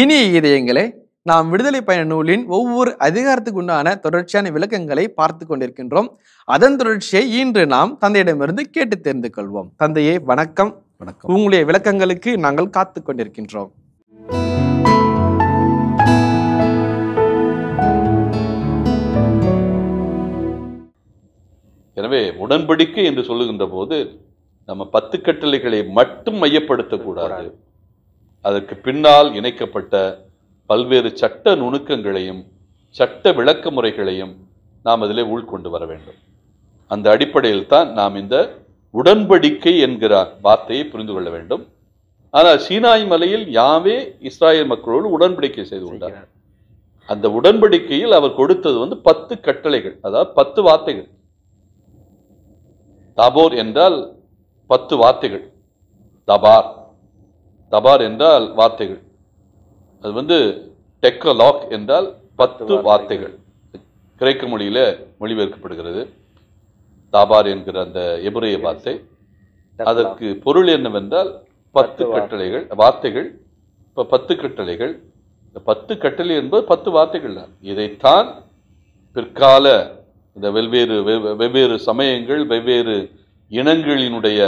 இனி இதயங்களே நாம் விடுதலை பயண நூலின் ஒவ்வொரு அதிகாரத்துக்குண்டான தொடர்ச்சியான விளக்கங்களை பார்த்து கொண்டிருக்கின்றோம் அதன் தொடர்ச்சியை இன்று நாம் தந்தையிடமிருந்து கேட்டு தெரிந்து கொள்வோம் தந்தையே வணக்கம் வணக்கம் உங்களுடைய விளக்கங்களுக்கு நாங்கள் காத்து கொண்டிருக்கின்றோம் எனவே உடன்படிக்கை என்று சொல்லுகின்ற போது நம்ம பத்து கட்டளைகளை மட்டும் மையப்படுத்தக்கூடாது அதற்கு பின்னால் இணைக்கப்பட்ட பல்வேறு சட்ட நுணுக்கங்களையும் சட்ட விளக்க முறைகளையும் நாம் அதிலே உள்கொண்டு வர வேண்டும் அந்த அடிப்படையில் தான் நாம் இந்த உடன்படிக்கை என்கிற வார்த்தையை புரிந்து கொள்ள வேண்டும் ஆனால் சீனாய் மலையில் யாவே இஸ்ராயல் மக்களோடு உடன்படிக்கை செய்து கொண்டார் அந்த உடன்படிக்கையில் அவர் கொடுத்தது வந்து பத்து கட்டளைகள் அதாவது பத்து வார்த்தைகள் தபோர் என்றால் பத்து வார்த்தைகள் தபார் தபார் என்றால் வார்த்தைகள் அது வந்து டெக்கலாக் என்றால் பத்து வார்த்தைகள் கிரேக்க மொழியில் மொழிபெயர்க்கப்படுகிறது தாபார் என்கிற அந்த எபுரைய வார்த்தை அதற்கு பொருள் என்னவென்றால் பத்து கட்டளைகள் வார்த்தைகள் இப்போ பத்து கட்டளைகள் இந்த பத்து கட்டளை என்பது பத்து வார்த்தைகள் தான் இதைத்தான் பிற்கால இந்த வெவ்வேறு வெவ்வேறு சமயங்கள் வெவ்வேறு இனங்களினுடைய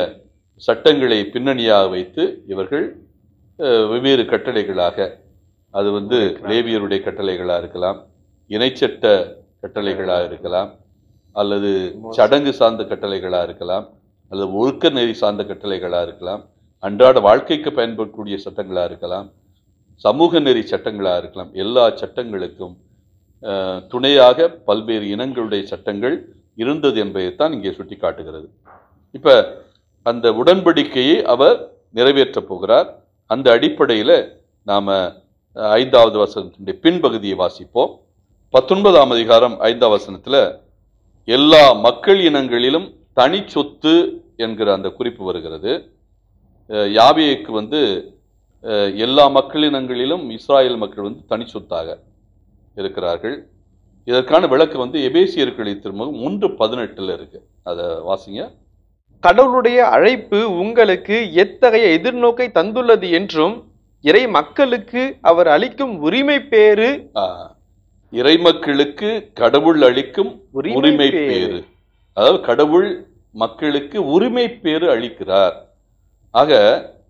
சட்டங்களை பின்னணியாக வைத்து இவர்கள் வெவ்வேறு கட்டளைகளாக அது வந்து லேவியருடைய கட்டளைகளாக இருக்கலாம் இணைச்சட்ட கட்டளைகளாக இருக்கலாம் அல்லது சடங்கு சார்ந்த கட்டளைகளாக இருக்கலாம் அல்லது ஒழுக்க நெறி சார்ந்த கட்டளைகளாக இருக்கலாம் அன்றாட வாழ்க்கைக்கு பயன்படக்கூடிய சட்டங்களாக இருக்கலாம் சமூக நெறி சட்டங்களாக இருக்கலாம் எல்லா சட்டங்களுக்கும் துணையாக பல்வேறு இனங்களுடைய சட்டங்கள் இருந்தது என்பதைத்தான் இங்கே சுட்டி காட்டுகிறது இப்போ அந்த உடன்படிக்கையை அவர் நிறைவேற்றப் போகிறார் அந்த அடிப்படையில் நாம் ஐந்தாவது வசனத்தினுடைய பின்பகுதியை வாசிப்போம் பத்தொன்பதாம் அதிகாரம் ஐந்தாம் வசனத்தில் எல்லா மக்கள் இனங்களிலும் தனி சொத்து என்கிற அந்த குறிப்பு வருகிறது யாபியக்கு வந்து எல்லா மக்கள் இனங்களிலும் இஸ்ராயல் மக்கள் வந்து தனி சொத்தாக இருக்கிறார்கள் இதற்கான விளக்கு வந்து எபேசியர்களை திரும்ப மூன்று பதினெட்டில் இருக்குது அதை வாசிங்க கடவுளுடைய அழைப்பு உங்களுக்கு எத்தகைய எதிர்நோக்கை தந்துள்ளது என்றும் இறை மக்களுக்கு அவர் அளிக்கும் உரிமை பேரு இறை மக்களுக்கு கடவுள் அளிக்கும் உரிமை பேரு அதாவது கடவுள் மக்களுக்கு உரிமை பேரு அளிக்கிறார் ஆக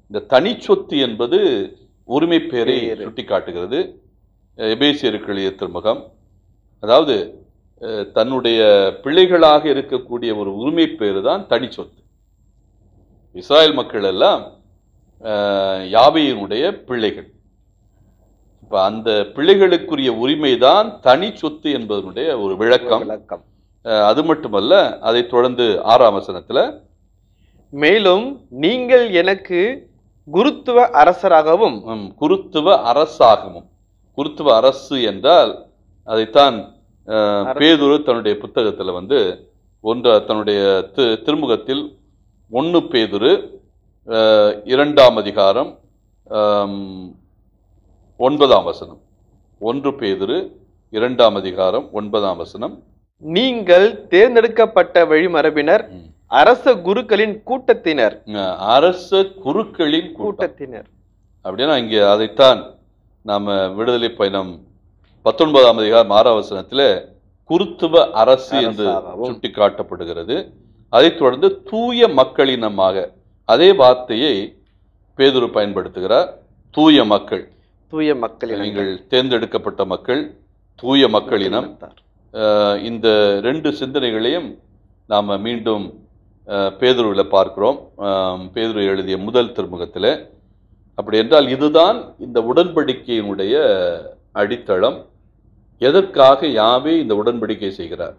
இந்த தனி சொத்து என்பது உரிமை பேரை சுட்டி காட்டுகிறது எபேசியருக்கு திருமுகம் அதாவது தன்னுடைய பிள்ளைகளாக இருக்கக்கூடிய ஒரு உரிமை பேர் தான் தனி சொத்து இஸ்ராயல் மக்கள் எல்லாம் யாவையினுடைய பிள்ளைகள் இப்போ அந்த பிள்ளைகளுக்குரிய உரிமை தான் தனி சொத்து என்பதனுடைய ஒரு விளக்கம் விளக்கம் அது மட்டுமல்ல அதை தொடர்ந்து ஆறாம் வசனத்தில் மேலும் நீங்கள் எனக்கு குருத்துவ அரசராகவும் குருத்துவ அரசாகவும் குருத்துவ அரசு என்றால் அதைத்தான் பேதுரு தன்னுடைய புத்தகத்தில் வந்து ஒன்று தன்னுடைய தி திருமுகத்தில் ஒன்று பேதுரு இரண்டாம் அதிகாரம் ஒன்பதாம் வசனம் ஒன்று பேதுரு இரண்டாம் அதிகாரம் ஒன்பதாம் வசனம் நீங்கள் தேர்ந்தெடுக்கப்பட்ட வழிமரபினர் அரச குருக்களின் கூட்டத்தினர் அரச குருக்களின் கூட்டத்தினர் அப்படின்னா இங்கே அதைத்தான் நாம் விடுதலை பயணம் பத்தொன்பதாம் அதிகாரம் ஆறாம் குருத்துவ அரசு என்று சுட்டி காட்டப்படுகிறது அதைத் தொடர்ந்து தூய மக்களினமாக அதே வார்த்தையை பேதுரு பயன்படுத்துகிறார் தூய மக்கள் தூய மக்கள் நீங்கள் தேர்ந்தெடுக்கப்பட்ட மக்கள் தூய மக்களினம் இந்த ரெண்டு சிந்தனைகளையும் நாம் மீண்டும் பேதுருவில் பார்க்கிறோம் பேதுரு எழுதிய முதல் திருமுகத்தில் அப்படி என்றால் இதுதான் இந்த உடன்படிக்கையினுடைய அடித்தளம் எதற்காக யாவே இந்த உடன்படிக்கை செய்கிறார்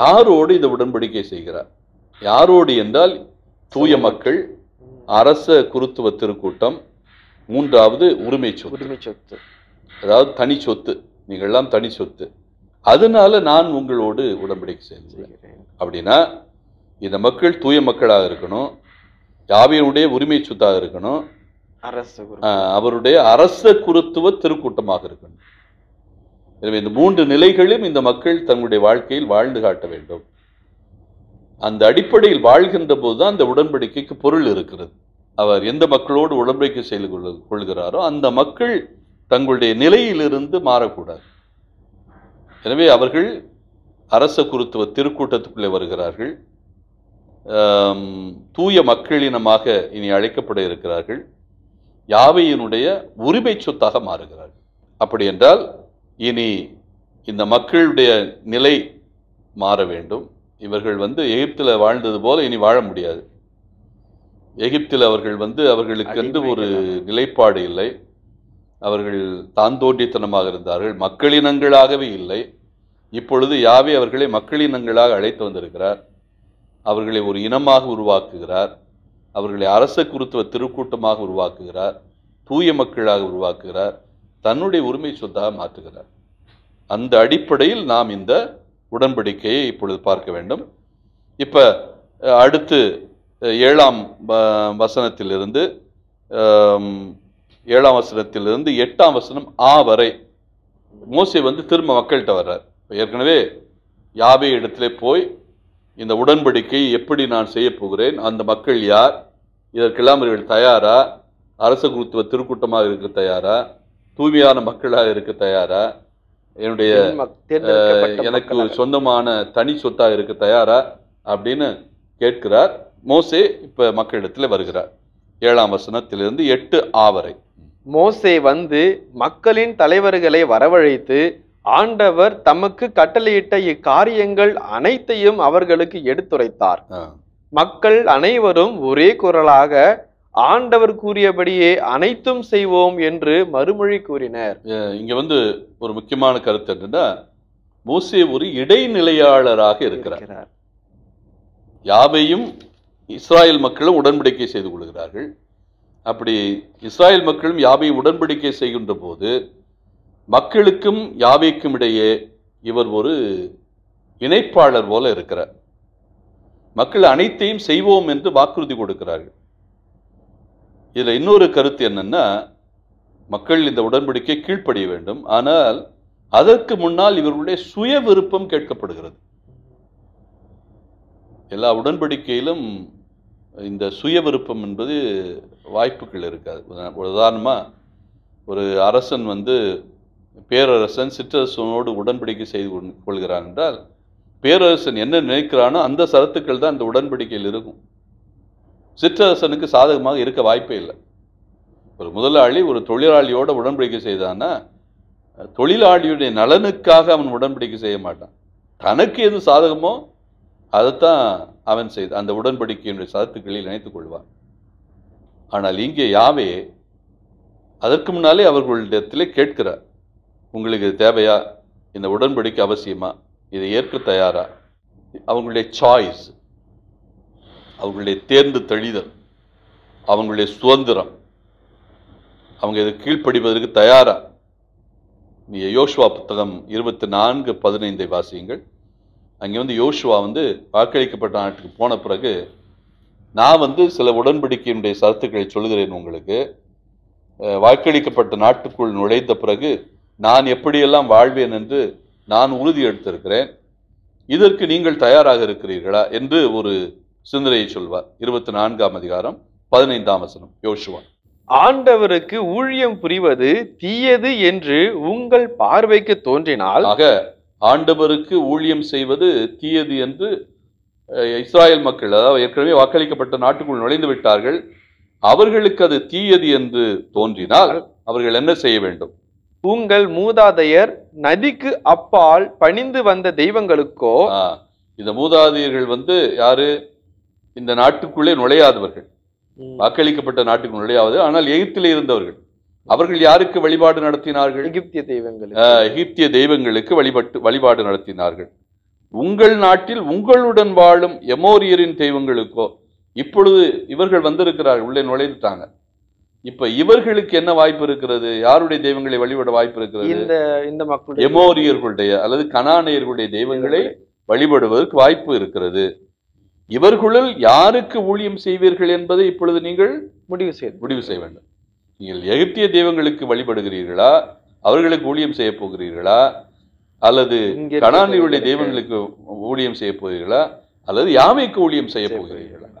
யாரோடு இந்த உடன்படிக்கை செய்கிறார் யாரோடு என்றால் தூய மக்கள் அரச குருத்துவ திருக்கூட்டம் மூன்றாவது உரிமை சொத்து உரிமை சொத்து அதாவது தனி சொத்து நீங்கள் எல்லாம் தனி சொத்து அதனால நான் உங்களோடு உடன்படிக்கை செய்கிறேன் அப்படின்னா இந்த மக்கள் தூய மக்களாக இருக்கணும் யாவையினுடைய உரிமை சொத்தாக இருக்கணும் அவருடைய அரச குருத்துவ திருக்கூட்டமாக இருக்கணும் எனவே இந்த மூன்று நிலைகளையும் இந்த மக்கள் தங்களுடைய வாழ்க்கையில் வாழ்ந்து காட்ட வேண்டும் அந்த அடிப்படையில் வாழ்கின்ற போதுதான் அந்த உடன்படிக்கைக்கு பொருள் இருக்கிறது அவர் எந்த மக்களோடு உடன்படிக்கை செய்து கொள்ள கொள்கிறாரோ அந்த மக்கள் தங்களுடைய நிலையிலிருந்து மாறக்கூடாது எனவே அவர்கள் அரச குருத்துவ திருக்கூட்டத்துக்குள்ளே வருகிறார்கள் தூய மக்களினமாக இனி அழைக்கப்பட இருக்கிறார்கள் யாவையினுடைய உரிமை சொத்தாக மாறுகிறார்கள் அப்படி என்றால் இனி இந்த மக்களுடைய நிலை மாற வேண்டும் இவர்கள் வந்து எகிப்தில் வாழ்ந்தது போல இனி வாழ முடியாது எகிப்தில் அவர்கள் வந்து அவர்களுக்கு எந்த ஒரு நிலைப்பாடு இல்லை அவர்கள் தான் இருந்தார்கள் மக்களினங்களாகவே இல்லை இப்பொழுது யாவே அவர்களை மக்களினங்களாக அழைத்து வந்திருக்கிறார் அவர்களை ஒரு இனமாக உருவாக்குகிறார் அவர்களை அரச குருத்துவ திருக்கூட்டமாக உருவாக்குகிறார் தூய மக்களாக உருவாக்குகிறார் தன்னுடைய உரிமை சொத்தாக மாற்றுகிறார் அந்த அடிப்படையில் நாம் இந்த உடன்படிக்கையை இப்பொழுது பார்க்க வேண்டும் இப்போ அடுத்து ஏழாம் வசனத்திலிருந்து ஏழாம் வசனத்திலிருந்து எட்டாம் வசனம் ஆ வரை மோசை வந்து திரும்ப மக்கள்கிட்ட வர்றார் ஏற்கனவே யாபே இடத்துல போய் இந்த உடன்படிக்கை எப்படி நான் செய்ய போகிறேன் அந்த மக்கள் யார் இதற்கெல்லாம் இவர்கள் தயாரா அரச குருத்துவ திருக்கூட்டமாக இருக்க தயாரா தூய்மையான மக்களாக இருக்க தயாரா என்னுடைய எனக்கு சொந்தமான தனி சொத்தாக இருக்க தயாரா அப்படின்னு கேட்கிறார் மோசே இப்போ மக்களிடத்தில் வருகிறார் ஏழாம் வசனத்திலிருந்து எட்டு ஆவரை மோசே வந்து மக்களின் தலைவர்களை வரவழைத்து ஆண்டவர் தமக்கு கட்டளையிட்ட இக்காரியங்கள் அனைத்தையும் அவர்களுக்கு எடுத்துரைத்தார் மக்கள் அனைவரும் ஒரே குரலாக ஆண்டவர் கூறியபடியே அனைத்தும் செய்வோம் என்று மறுமொழி கூறினர் இங்க வந்து ஒரு முக்கியமான கருத்து என்னன்னா மோசே ஒரு இடைநிலையாளராக இருக்கிறார் யாவையும் இஸ்ராயல் மக்களும் உடன்படிக்கை செய்து கொள்கிறார்கள் அப்படி இஸ்ராயல் மக்களும் யாவை உடன்படிக்கை செய்கின்ற போது மக்களுக்கும் யாவைக்கும் இடையே இவர் ஒரு இணைப்பாளர் போல இருக்கிறார் மக்கள் அனைத்தையும் செய்வோம் என்று வாக்குறுதி கொடுக்கிறார்கள் இதில் இன்னொரு கருத்து என்னென்னா மக்கள் இந்த உடன்படிக்கை கீழ்ப்படிய வேண்டும் ஆனால் அதற்கு முன்னால் இவர்களுடைய சுய விருப்பம் கேட்கப்படுகிறது எல்லா உடன்படிக்கையிலும் இந்த சுய விருப்பம் என்பது வாய்ப்புகள் இருக்காது உதாரணமாக ஒரு அரசன் வந்து பேரரசன் சிற்றரசனோடு உடன்படிக்கை செய்து கொள்கிறான் என்றால் பேரரசன் என்ன நினைக்கிறானோ அந்த சரத்துக்கள் தான் இந்த உடன்படிக்கையில் இருக்கும் சிற்றரசனுக்கு சாதகமாக இருக்க வாய்ப்பே இல்லை ஒரு முதலாளி ஒரு தொழிலாளியோட உடன்படிக்கை செய்தான்னா தொழிலாளியுடைய நலனுக்காக அவன் உடன்படிக்கை செய்ய மாட்டான் தனக்கு எது சாதகமோ அதைத்தான் அவன் செய்த அந்த உடன்படிக்கையினுடைய சதத்துக்களில் நினைத்துக் கொள்வான் ஆனால் இங்கே யாவே அதற்கு முன்னாலே அவர்களிடத்திலே கேட்கிறார் உங்களுக்கு தேவையா இந்த உடன்படிக்கை அவசியமா இதை ஏற்க தயாரா அவங்களுடைய சாய்ஸ் அவங்களுடைய தேர்ந்து தெளிதல் அவங்களுடைய சுதந்திரம் அவங்க இதை கீழ்ப்படிவதற்கு தயாரா நீ யோசுவா புத்தகம் இருபத்தி நான்கு பதினைந்தை வாசியுங்கள் அங்கே வந்து யோசுவா வந்து வாக்களிக்கப்பட்ட நாட்டுக்கு போன பிறகு நான் வந்து சில உடன்படிக்கையினுடைய சரத்துக்களை சொல்கிறேன் உங்களுக்கு வாக்களிக்கப்பட்ட நாட்டுக்குள் நுழைந்த பிறகு நான் எப்படியெல்லாம் வாழ்வேன் என்று நான் உறுதி எடுத்திருக்கிறேன் இதற்கு நீங்கள் தயாராக இருக்கிறீர்களா என்று ஒரு சிந்தனையை சொல்வார் இருபத்தி நான்காம் அதிகாரம் பதினைந்தாம் வசனம் யோசுவா ஆண்டவருக்கு ஊழியம் புரிவது தீயது என்று உங்கள் பார்வைக்கு தோன்றினால் ஆக ஆண்டவருக்கு ஊழியம் செய்வது தீயது என்று இஸ்ராயல் மக்கள் அதாவது ஏற்கனவே வாக்களிக்கப்பட்ட நாட்டுக்குள் நுழைந்து விட்டார்கள் அவர்களுக்கு அது தீயது என்று தோன்றினால் அவர்கள் என்ன செய்ய வேண்டும் உங்கள் மூதாதையர் நதிக்கு அப்பால் பணிந்து வந்த தெய்வங்களுக்கோ இந்த மூதாதையர்கள் வந்து யாரு இந்த நாட்டுக்குள்ளே நுழையாதவர்கள் வாக்களிக்கப்பட்ட நாட்டுக்கு நுழையாவது ஆனால் எகிப்திலே இருந்தவர்கள் அவர்கள் யாருக்கு வழிபாடு நடத்தினார்கள் எகிப்திய தெய்வங்கள் எகிப்திய தெய்வங்களுக்கு வழிபட்டு வழிபாடு நடத்தினார்கள் உங்கள் நாட்டில் உங்களுடன் வாழும் எமோரியரின் தெய்வங்களுக்கோ இப்பொழுது இவர்கள் வந்திருக்கிறார்கள் உள்ளே நுழைந்துட்டாங்க இப்ப இவர்களுக்கு என்ன வாய்ப்பு இருக்கிறது யாருடைய தெய்வங்களை வழிபட வாய்ப்பு இருக்கிறது இந்த இந்த மக்கள் எமோரியர்களுடைய அல்லது கனானியர்களுடைய தெய்வங்களை வழிபடுவதற்கு வாய்ப்பு இருக்கிறது இவர்களுள் யாருக்கு ஊழியம் செய்வீர்கள் என்பதை இப்பொழுது நீங்கள் முடிவு செய்ய முடிவு செய்ய வேண்டும் நீங்கள் எகிப்திய தெய்வங்களுக்கு வழிபடுகிறீர்களா அவர்களுக்கு ஊழியம் செய்ய போகிறீர்களா அல்லது கனானியுடைய தெய்வங்களுக்கு ஊழியம் செய்ய போகிறீர்களா அல்லது யாமைக்கு ஊழியம் செய்ய போகிறீர்களா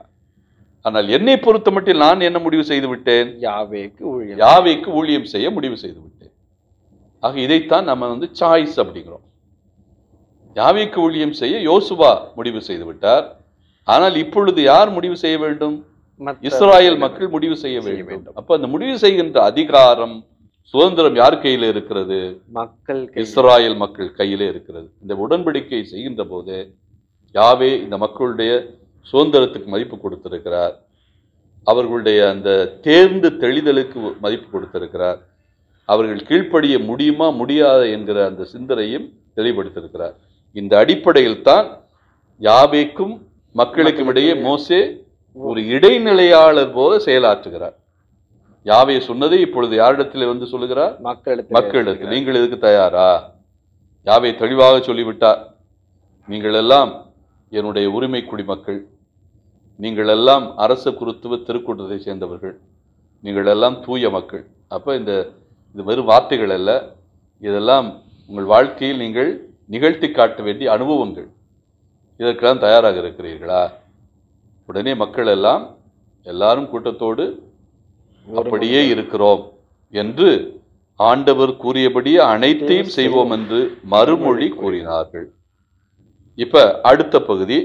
ஆனால் என்னை பொறுத்த மட்டும் நான் என்ன முடிவு செய்து விட்டேன் யாவைக்கு ஊழியம் யாவைக்கு ஊழியம் செய்ய முடிவு செய்து விட்டேன் ஆக இதைத்தான் நம்ம வந்து சாய்ஸ் அப்படிங்கிறோம் யாவைக்கு ஊழியம் செய்ய யோசுவா முடிவு செய்து விட்டார் ஆனால் இப்பொழுது யார் முடிவு செய்ய வேண்டும் இஸ்ராயல் மக்கள் முடிவு செய்ய வேண்டும் அப்ப அந்த முடிவு செய்கின்ற அதிகாரம் சுதந்திரம் யார் கையில இருக்கிறது மக்கள் இஸ்ராயல் மக்கள் கையிலே இருக்கிறது இந்த உடன்படிக்கை செய்கின்ற போது யாவே இந்த மக்களுடைய சுதந்திரத்துக்கு மதிப்பு கொடுத்திருக்கிறார் அவர்களுடைய அந்த தேர்ந்து தெளிதலுக்கு மதிப்பு கொடுத்திருக்கிறார் அவர்கள் கீழ்ப்படிய முடியுமா முடியாத என்கிற அந்த சிந்தனையும் தெளிவுபடுத்திருக்கிறார் இந்த அடிப்படையில் தான் யாபேக்கும் மக்களுக்கும் இடையே மோசே ஒரு இடைநிலையாளர் போல செயலாற்றுகிறார் யாவை சொன்னதை இப்பொழுது யாரிடத்தில் வந்து சொல்லுகிறார் மக்களுக்கு மக்களிடத்தில் நீங்கள் இதுக்கு தயாரா யாவை தெளிவாக சொல்லிவிட்டார் நீங்கள் எல்லாம் என்னுடைய உரிமை குடிமக்கள் நீங்கள் எல்லாம் அரச குருத்துவ திருக்கூட்டத்தை சேர்ந்தவர்கள் நீங்கள் எல்லாம் தூய மக்கள் அப்போ இந்த இது வெறும் வார்த்தைகள் அல்ல இதெல்லாம் உங்கள் வாழ்க்கையில் நீங்கள் நிகழ்த்தி காட்ட வேண்டிய அனுபவங்கள் இதற்கெல்லாம் தயாராக இருக்கிறீர்களா உடனே மக்கள் எல்லாம் எல்லாரும் கூட்டத்தோடு அப்படியே இருக்கிறோம் என்று ஆண்டவர் கூறியபடியே அனைத்தையும் செய்வோம் என்று மறுமொழி கூறினார்கள் இப்ப அடுத்த பகுதி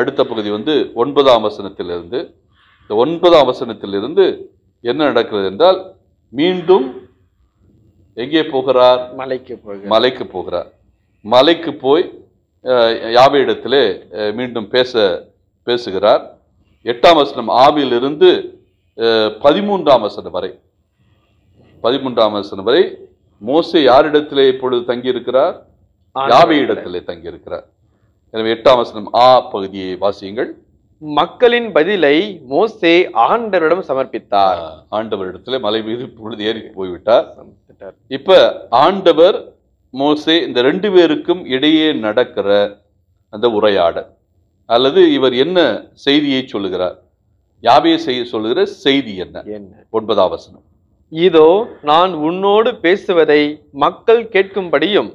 அடுத்த பகுதி வந்து ஒன்பதாம் வசனத்திலிருந்து இந்த ஒன்பதாம் வசனத்திலிருந்து என்ன நடக்கிறது என்றால் மீண்டும் எங்கே போகிறார் மலைக்கு போகிறார் மலைக்கு போகிறார் மலைக்கு போய் யாவை இடத்திலே மீண்டும் பேச பேசுகிறார் எட்டாம் வசனம் ஆவியிலிருந்து பதிமூன்றாம் வசனம் வரை பதிமூன்றாம் வசனம் வரை மோசை யாரிடத்திலே இப்பொழுது தங்கியிருக்கிறார் யாவை இடத்திலே தங்கியிருக்கிறார் எனவே எட்டாம் வசனம் ஆ பகுதியை வாசியுங்கள் மக்களின் பதிலை மோசே ஆண்டவரிடம் சமர்ப்பித்தார் ஆண்டவரிடத்துல மலை மீது பொழுது ஏறி போய்விட்டார் இப்ப ஆண்டவர் மோசே இந்த ரெண்டு பேருக்கும் இடையே நடக்கிற அந்த உரையாடல் அல்லது இவர் என்ன செய்தியை சொல்லுகிறார் யாவையை செய்ய சொல்லுகிற செய்தி என்ன என்ன ஒன்பதாம் வசனம் இதோ நான் உன்னோடு பேசுவதை மக்கள் கேட்கும்படியும்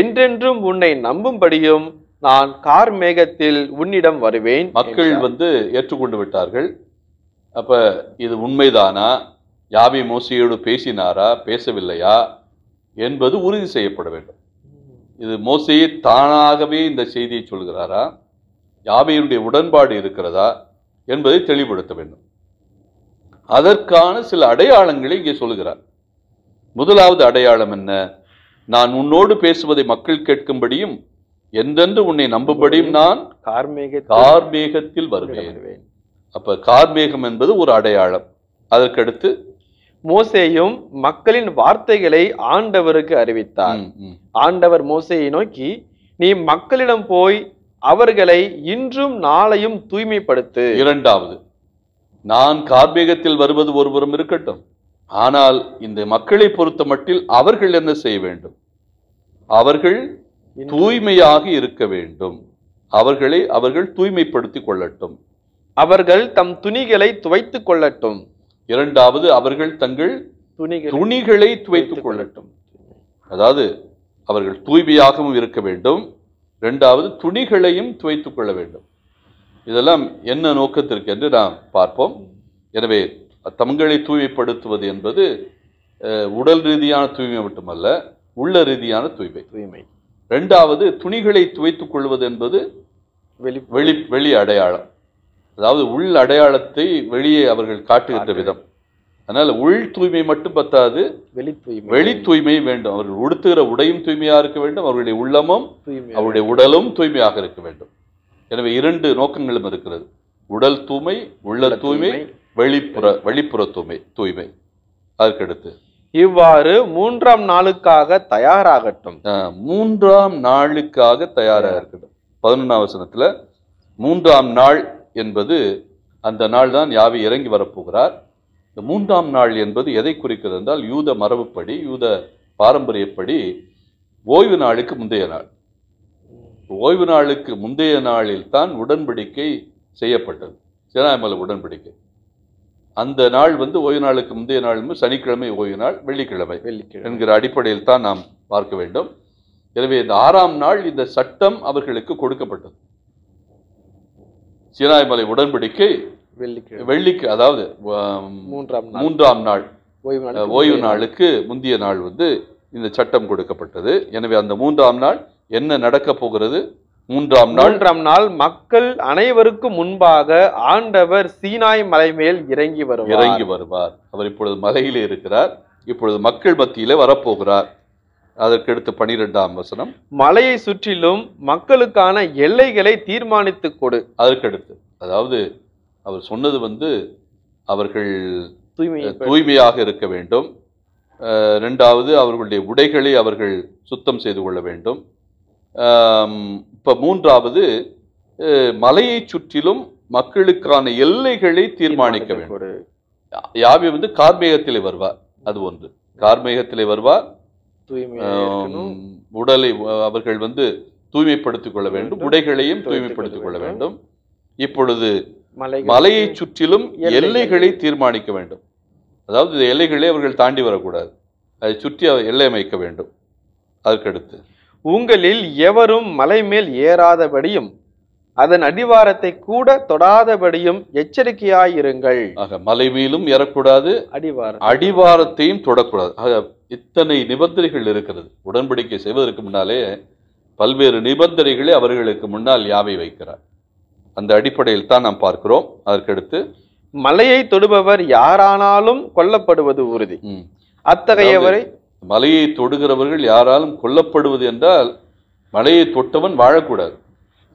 என்றென்றும் உன்னை நம்பும்படியும் நான் கார் மேகத்தில் உன்னிடம் வருவேன் மக்கள் வந்து ஏற்றுக்கொண்டு விட்டார்கள் அப்ப இது உண்மைதானா யாபி மோசியோடு பேசினாரா பேசவில்லையா என்பது உறுதி செய்யப்பட வேண்டும் இது மோசி தானாகவே இந்த செய்தியை சொல்கிறாரா யாபையினுடைய உடன்பாடு இருக்கிறதா என்பதை தெளிவுபடுத்த வேண்டும் அதற்கான சில அடையாளங்களை இங்கே சொல்கிறார் முதலாவது அடையாளம் என்ன நான் உன்னோடு பேசுவதை மக்கள் கேட்கும்படியும் எந்தென்று உன்னை நம்பும்படியும் நான் கார்மேக கார்மேகத்தில் வருவேன் அப்ப கார்மேகம் என்பது ஒரு அடையாளம் அதற்கடுத்து மோசேயும் மக்களின் வார்த்தைகளை ஆண்டவருக்கு அறிவித்தார் ஆண்டவர் மோசையை நோக்கி நீ மக்களிடம் போய் அவர்களை இன்றும் நாளையும் தூய்மைப்படுத்து இரண்டாவது நான் கார்மேகத்தில் வருவது ஒருபுறம் இருக்கட்டும் ஆனால் இந்த மக்களை பொறுத்த மட்டில் அவர்கள் என்ன செய்ய வேண்டும் அவர்கள் தூய்மையாக இருக்க வேண்டும் அவர்களை அவர்கள் தூய்மைப்படுத்திக் கொள்ளட்டும் அவர்கள் தம் துணிகளை துவைத்துக் கொள்ளட்டும் இரண்டாவது அவர்கள் தங்கள் துணிகளை துவைத்துக் கொள்ளட்டும் அதாவது அவர்கள் தூய்மையாகவும் இருக்க வேண்டும் இரண்டாவது துணிகளையும் துவைத்துக் கொள்ள வேண்டும் இதெல்லாம் என்ன நோக்கத்திற்கு என்று நாம் பார்ப்போம் எனவே தங்களை தூய்மைப்படுத்துவது என்பது உடல் ரீதியான தூய்மை மட்டுமல்ல உள்ள ரீதியான தூய்மை தூய்மை ரெண்டாவது துணிகளை துவைத்துக் கொள்வது என்பது வெளி வெளி வெளி அடையாளம் அதாவது உள் அடையாளத்தை வெளியே அவர்கள் காட்டுகின்ற விதம் அதனால் உள் தூய்மை மட்டும் பத்தாது வெளி தூய்மை வெளி தூய்மை வேண்டும் அவர்கள் உடுத்துகிற உடையும் தூய்மையாக இருக்க வேண்டும் அவருடைய உள்ளமும் அவருடைய உடலும் தூய்மையாக இருக்க வேண்டும் எனவே இரண்டு நோக்கங்களும் இருக்கிறது உடல் தூய்மை உள்ள தூய்மை வெளிப்புற வெளிப்புற தூய்மை தூய்மை அதற்கடுத்து இவ்வாறு மூன்றாம் நாளுக்காக தயாராகட்டும் மூன்றாம் நாளுக்காக தயாராக இருக்கட்டும் பதினொன்றாம் வசனத்துல மூன்றாம் நாள் என்பது அந்த நாள் தான் யாவி இறங்கி வரப்போகிறார் இந்த மூன்றாம் நாள் என்பது எதை குறிக்கிறது என்றால் யூத மரபுப்படி யூத பாரம்பரியப்படி ஓய்வு நாளுக்கு முந்தைய நாள் ஓய்வு நாளுக்கு முந்தைய நாளில் தான் உடன்படிக்கை செய்யப்பட்டது சேனாமல் உடன்படிக்கை அந்த நாள் வந்து ஓய்வு நாளுக்கு முந்தைய நாள் சனிக்கிழமை ஓய்வு நாள் வெள்ளிக்கிழமை வெள்ளிக்கிழமை என்கிற அடிப்படையில் தான் நாம் பார்க்க வேண்டும் எனவே இந்த ஆறாம் நாள் இந்த சட்டம் அவர்களுக்கு கொடுக்கப்பட்டது சீனாய்மலை உடன்படிக்கை வெள்ளிக்கிழமை வெள்ளிக்கு அதாவது மூன்றாம் மூன்றாம் நாள் ஓய்வு நாளுக்கு முந்தைய நாள் வந்து இந்த சட்டம் கொடுக்கப்பட்டது எனவே அந்த மூன்றாம் நாள் என்ன நடக்கப் போகிறது மூன்றாம் நாள் மூன்றாம் நாள் மக்கள் அனைவருக்கும் முன்பாக ஆண்டவர் சீனாய் மலை மேல் இறங்கி வருவார் இறங்கி வருவார் அவர் இப்பொழுது மலையிலே இருக்கிறார் இப்பொழுது மக்கள் மத்தியிலே வரப்போகிறார் அதற்கு அடுத்து பனிரெண்டாம் வசனம் மலையை சுற்றிலும் மக்களுக்கான எல்லைகளை தீர்மானித்து கொடு அதற்கடுத்து அதாவது அவர் சொன்னது வந்து அவர்கள் தூய்மையாக இருக்க வேண்டும் ரெண்டாவது அவர்களுடைய உடைகளை அவர்கள் சுத்தம் செய்து கொள்ள வேண்டும் இப்போ மூன்றாவது மலையை சுற்றிலும் மக்களுக்கான எல்லைகளை தீர்மானிக்க வேண்டும் யாவி வந்து கார்மேகத்திலே வருவார் அது ஒன்று கார்மேகத்திலே வருவார் உடலை அவர்கள் வந்து தூய்மைப்படுத்திக் கொள்ள வேண்டும் உடைகளையும் தூய்மைப்படுத்திக் கொள்ள வேண்டும் இப்பொழுது மலையை சுற்றிலும் எல்லைகளை தீர்மானிக்க வேண்டும் அதாவது எல்லைகளை அவர்கள் தாண்டி வரக்கூடாது அதை சுற்றி எல்லை அமைக்க வேண்டும் அதற்கடுத்து உங்களில் எவரும் மலை மேல் ஏறாதபடியும் அதன் அடிவாரத்தை கூட தொடாதபடியும் எச்சரிக்கையாயிருங்கள் ஆக மலை மேலும் ஏறக்கூடாது அடிவாரம் அடிவாரத்தையும் தொடக்கூடாது ஆக இத்தனை நிபந்தனைகள் இருக்கிறது உடன்படிக்கை செய்வதற்கு முன்னாலே பல்வேறு நிபந்தனைகளை அவர்களுக்கு முன்னால் யாவை வைக்கிறார் அந்த அடிப்படையில் தான் நாம் பார்க்கிறோம் அதற்கடுத்து மலையை தொடுபவர் யாரானாலும் கொல்லப்படுவது உறுதி அத்தகையவரை மலையை தொடுகிறவர்கள் யாராலும் கொல்லப்படுவது என்றால் மலையை தொட்டவன் வாழக்கூடாது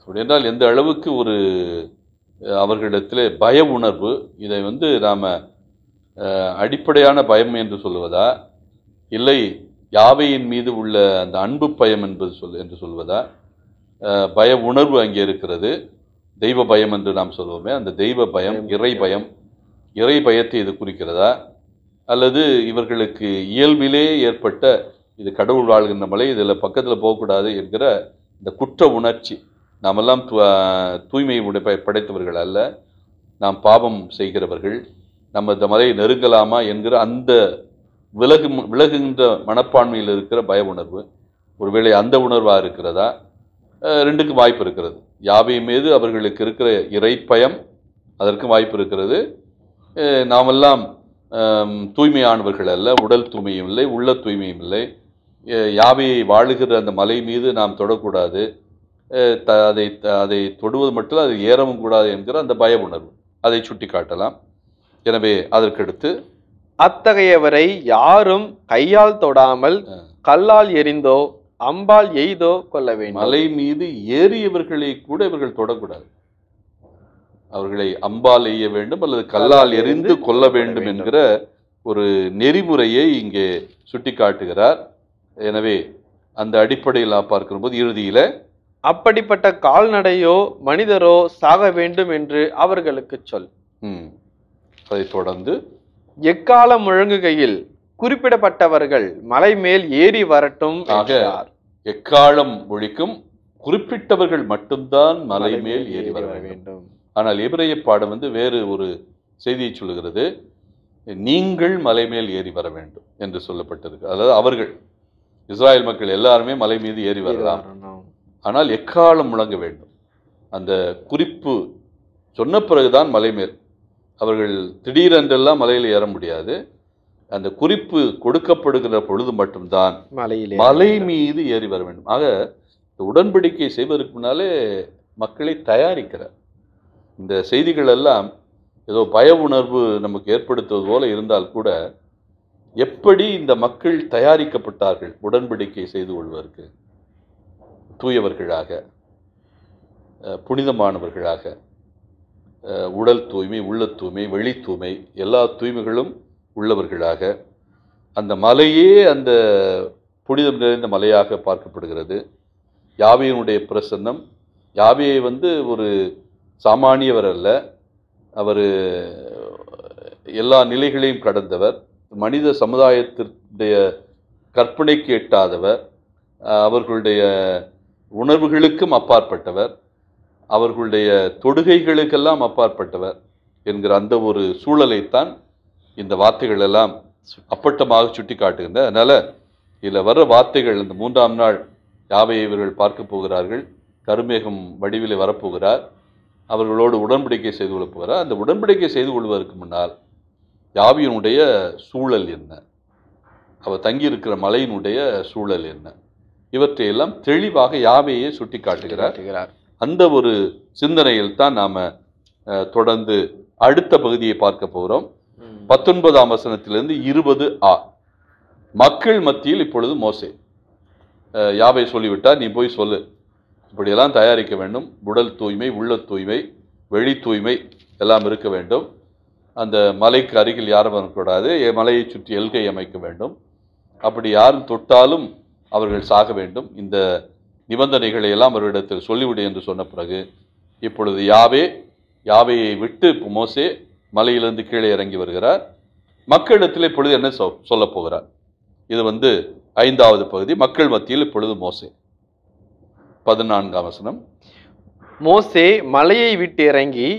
அப்படி என்றால் எந்த அளவுக்கு ஒரு அவர்களிடத்தில் பய உணர்வு இதை வந்து நாம் அடிப்படையான பயம் என்று சொல்வதா இல்லை யாவையின் மீது உள்ள அந்த அன்பு பயம் என்பது சொல் என்று சொல்வதா பய உணர்வு அங்கே இருக்கிறது தெய்வ பயம் என்று நாம் சொல்லுவோமே அந்த தெய்வ பயம் இறை பயம் இறை பயத்தை இது குறிக்கிறதா அல்லது இவர்களுக்கு இயல்பிலே ஏற்பட்ட இது கடவுள் வாழ்கின்ற மலை இதில் பக்கத்தில் போகக்கூடாது என்கிற இந்த குற்ற உணர்ச்சி நாமெல்லாம் தூய்மையை படைத்தவர்கள் அல்ல நாம் பாவம் செய்கிறவர்கள் நம்ம இந்த மலையை நெருங்கலாமா என்கிற அந்த விலகு விலகுகின்ற மனப்பான்மையில் இருக்கிற பய உணர்வு ஒருவேளை அந்த உணர்வாக இருக்கிறதா ரெண்டுக்கும் வாய்ப்பு இருக்கிறது யாவை மீது அவர்களுக்கு இருக்கிற இறைப்பயம் அதற்கும் வாய்ப்பு இருக்கிறது நாமெல்லாம் தூய்மையானவர்கள் அல்ல உடல் தூய்மையும் இல்லை உள்ள தூய்மையும் இல்லை யாவையை வாழுகிற அந்த மலை மீது நாம் தொடக்கூடாது த அதை அதை தொடுவது மட்டும் அது ஏறவும் கூடாது என்கிற அந்த பய உணர்வு அதை சுட்டி காட்டலாம் எனவே அதற்கடுத்து அத்தகையவரை யாரும் கையால் தொடாமல் கல்லால் எரிந்தோ அம்பால் எய்தோ கொள்ள வேண்டும் மலை மீது ஏறியவர்களை கூட இவர்கள் தொடக்கூடாது அவர்களை அம்பால் எய்ய வேண்டும் அல்லது கல்லால் எரிந்து கொல்ல வேண்டும் என்கிற ஒரு நெறிமுறையை இங்கே சுட்டி காட்டுகிறார் எனவே அந்த அடிப்படையில் நான் பார்க்கும்போது இறுதியில் அப்படிப்பட்ட கால்நடையோ மனிதரோ சாக வேண்டும் என்று அவர்களுக்கு சொல் அதை தொடர்ந்து எக்காலம் முழங்குகையில் குறிப்பிடப்பட்டவர்கள் மலை மேல் ஏறி வரட்டும் எக்காலம் ஒழிக்கும் குறிப்பிட்டவர்கள் மட்டும்தான் மலை மேல் ஏறி வர வேண்டும் ஆனால் இபிரேய பாடம் வந்து வேறு ஒரு செய்தியை சொல்கிறது நீங்கள் மலை மேல் ஏறி வர வேண்டும் என்று சொல்லப்பட்டிருக்கு அதாவது அவர்கள் இஸ்ராயல் மக்கள் எல்லாருமே மலை மீது ஏறி வரலாம் ஆனால் எக்காலம் முழங்க வேண்டும் அந்த குறிப்பு சொன்ன பிறகுதான் மலை மேல் அவர்கள் திடீரென்றெல்லாம் மலையில் ஏற முடியாது அந்த குறிப்பு கொடுக்கப்படுகிற பொழுது மட்டும்தான் மலை மீது ஏறி வர வேண்டும் ஆக உடன்படிக்கை செய்வதற்கு முன்னாலே மக்களை தயாரிக்கிறார் இந்த செய்திகள் எல்லாம் ஏதோ பய உணர்வு நமக்கு ஏற்படுத்துவது போல இருந்தால் கூட எப்படி இந்த மக்கள் தயாரிக்கப்பட்டார்கள் உடன்படிக்கை செய்து கொள்வதற்கு தூயவர்களாக புனிதமானவர்களாக உடல் தூய்மை உள்ள தூய்மை வெளி தூய்மை எல்லா தூய்மைகளும் உள்ளவர்களாக அந்த மலையே அந்த புனிதம் நிறைந்த மலையாக பார்க்கப்படுகிறது யாவையினுடைய பிரசன்னம் யாவையை வந்து ஒரு சாமானியவர் அல்ல அவர் எல்லா நிலைகளையும் கடந்தவர் மனித சமுதாயத்தினுடைய கற்பனைக்கு எட்டாதவர் அவர்களுடைய உணர்வுகளுக்கும் அப்பாற்பட்டவர் அவர்களுடைய தொடுகைகளுக்கெல்லாம் அப்பாற்பட்டவர் என்கிற அந்த ஒரு சூழலைத்தான் இந்த வார்த்தைகள் எல்லாம் அப்பட்டமாக சுட்டி காட்டுகின்ற அதனால் இதில் வர்ற வார்த்தைகள் இந்த மூன்றாம் நாள் யாவை இவர்கள் பார்க்க போகிறார்கள் கருமேகம் வடிவிலே வரப்போகிறார் அவர்களோடு உடன்படிக்கை செய்து கொள்ள போகிறார் அந்த உடன்படிக்கை செய்து கொள்வதற்கு முன்னால் யாவியனுடைய சூழல் என்ன அவர் தங்கியிருக்கிற மலையினுடைய சூழல் என்ன இவற்றையெல்லாம் தெளிவாக யாவையே சுட்டி காட்டுகிறார் அந்த ஒரு சிந்தனையில் தான் நாம் தொடர்ந்து அடுத்த பகுதியை பார்க்க போகிறோம் பத்தொன்பதாம் வசனத்திலிருந்து இருபது ஆ மக்கள் மத்தியில் இப்பொழுது மோசே யாவை சொல்லிவிட்டால் நீ போய் சொல்லு இப்படியெல்லாம் தயாரிக்க வேண்டும் உடல் தூய்மை உள்ள தூய்மை வெளி தூய்மை எல்லாம் இருக்க வேண்டும் அந்த மலைக்கு அருகில் யாரும் வரக்கூடாது மலையை சுற்றி எல்கை அமைக்க வேண்டும் அப்படி யாரும் தொட்டாலும் அவர்கள் சாக வேண்டும் இந்த நிபந்தனைகளை எல்லாம் அவரிடத்தில் சொல்லிவிடு என்று சொன்ன பிறகு இப்பொழுது யாவே யாவையை விட்டு மோசே மலையிலிருந்து கீழே இறங்கி வருகிறார் மக்களிடத்தில் இப்பொழுது என்ன சொ சொல்லப் போகிறார் இது வந்து ஐந்தாவது பகுதி மக்கள் மத்தியில் இப்பொழுது மோசே பதினான்காம் வசனம் மோசே மலையை விட்டு இறங்கி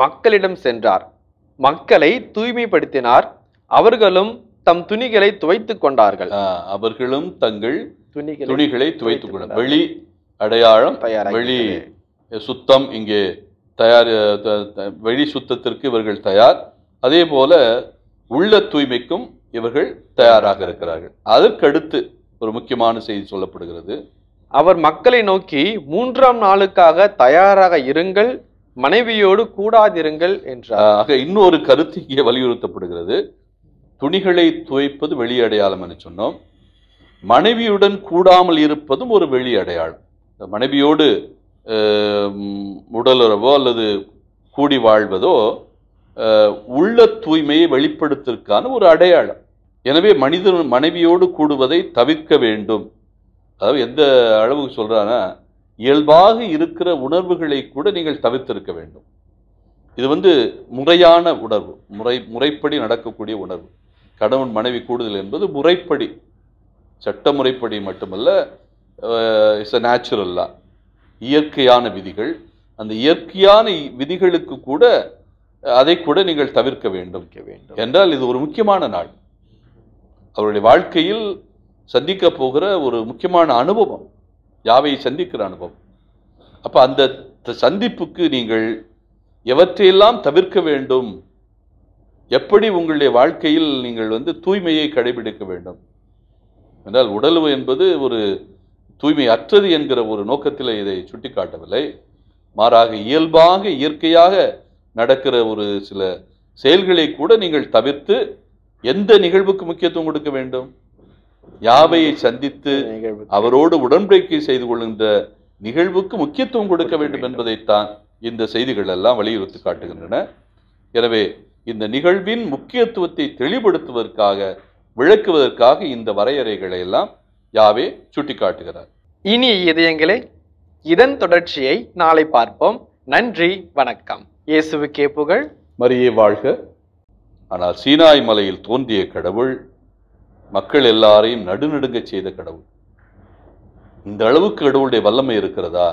மக்களிடம் சென்றார் மக்களை தூய்மைப்படுத்தினார் அவர்களும் தம் துணிகளை துவைத்துக் கொண்டார்கள் அவர்களும் தங்கள் துணிகளை துவைத்து கொண்டார் வெளி அடையாளம் வெளி சுத்தம் இங்கே தயார் வெளி சுத்தத்திற்கு இவர்கள் தயார் அதே போல உள்ள தூய்மைக்கும் இவர்கள் தயாராக இருக்கிறார்கள் அதற்கடுத்து ஒரு முக்கியமான செய்தி சொல்லப்படுகிறது அவர் மக்களை நோக்கி மூன்றாம் நாளுக்காக தயாராக இருங்கள் மனைவியோடு கூடாதிருங்கள் என்றார் இன்னொரு கருத்து இங்கே வலியுறுத்தப்படுகிறது துணிகளை துவைப்பது வெளி அடையாளம் என்று சொன்னோம் மனைவியுடன் கூடாமல் இருப்பதும் ஒரு வெளி அடையாளம் மனைவியோடு உடலுறவோ அல்லது கூடி வாழ்வதோ உள்ள தூய்மையை வெளிப்படுத்திற்கான ஒரு அடையாளம் எனவே மனிதன் மனைவியோடு கூடுவதை தவிர்க்க வேண்டும் அதாவது எந்த அளவுக்கு சொல்கிறான்னா இயல்பாக இருக்கிற உணர்வுகளை கூட நீங்கள் தவிர்த்திருக்க வேண்டும் இது வந்து முறையான உணர்வு முறை முறைப்படி நடக்கக்கூடிய உணர்வு கணவன் மனைவி கூடுதல் என்பது முறைப்படி சட்ட முறைப்படி மட்டுமல்ல இட்ஸ் அ நேச்சுரல்லா இயற்கையான விதிகள் அந்த இயற்கையான விதிகளுக்கு கூட அதை கூட நீங்கள் தவிர்க்க வேண்டும் என்றால் இது ஒரு முக்கியமான நாள் அவருடைய வாழ்க்கையில் சந்திக்க போகிற ஒரு முக்கியமான அனுபவம் யாவை சந்திக்கிற அனுபவம் அப்போ அந்த சந்திப்புக்கு நீங்கள் எவற்றையெல்லாம் தவிர்க்க வேண்டும் எப்படி உங்களுடைய வாழ்க்கையில் நீங்கள் வந்து தூய்மையை கடைபிடிக்க வேண்டும் என்றால் உடலு என்பது ஒரு தூய்மை அற்றது என்கிற ஒரு நோக்கத்தில் இதை சுட்டிக்காட்டவில்லை மாறாக இயல்பாக இயற்கையாக நடக்கிற ஒரு சில செயல்களை கூட நீங்கள் தவிர்த்து எந்த நிகழ்வுக்கு முக்கியத்துவம் கொடுக்க வேண்டும் யாவையை சந்தித்து அவரோடு உடன்படிக்கை செய்து கொள்கின்ற நிகழ்வுக்கு முக்கியத்துவம் கொடுக்க வேண்டும் என்பதைத்தான் இந்த செய்திகள் எல்லாம் வலியுறுத்தி காட்டுகின்றன எனவே இந்த நிகழ்வின் முக்கியத்துவத்தை தெளிவுபடுத்துவதற்காக விளக்குவதற்காக இந்த வரையறைகளை எல்லாம் யாவே சுட்டிக்காட்டுகிறார் இனி இதயங்களே இதன் தொடர்ச்சியை நாளை பார்ப்போம் நன்றி வணக்கம் இயேசுவுக்கே புகழ் மரியே வாழ்க ஆனால் சீனாய் மலையில் தோன்றிய கடவுள் மக்கள் எல்லாரையும் நடுநடுங்க செய்த கடவுள் இந்த அளவுக்கு கடவுளுடைய வல்லமை இருக்கிறதா